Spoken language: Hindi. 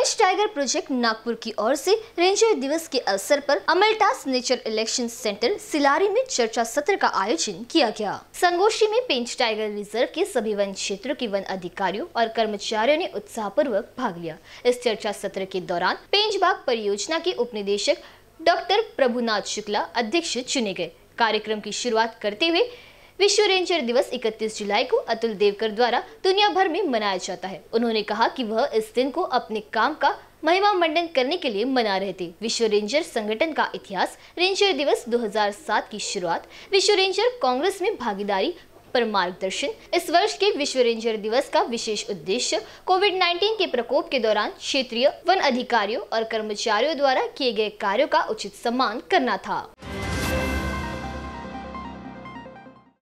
रेंज टाइगर प्रोजेक्ट नागपुर की ओर से रेंजर दिवस के अवसर पर Amaltas nature election centre Silari में चर्चा सत्र का आयोजन किया गया संगोष्ठी में पेंच टाइगर रिजर्व के सभी वन क्षेत्रों के वन अधिकारियों और कर्मचारियों ने उत्साह पूर्वक भाग लिया इस चर्चा सत्र के दौरान पेंच बाग परियोजना के उप निदेशक डॉक्टर प्रभुनाथ शुक्ला अध्यक्ष चुने गए कार्यक्रम की शुरुआत करते हुए विश्व रेंजर दिवस 31 जुलाई को अतुल देवकर द्वारा दुनिया भर में मनाया जाता है उन्होंने कहा कि वह इस दिन को अपने काम का महिमा मंडन करने के लिए मना रहे थे विश्व रेंजर संगठन का इतिहास रेंजर दिवस 2007 की शुरुआत विश्व रेंजर कांग्रेस में भागीदारी पर मार्गदर्शन इस वर्ष के विश्व रेंजर दिवस का विशेष उद्देश्य कोविड 19 के प्रकोप के दौरान क्षेत्रीय वन अधिकारियों और कर्मचारियों द्वारा किए गए कार्यों का उचित सम्मान करना था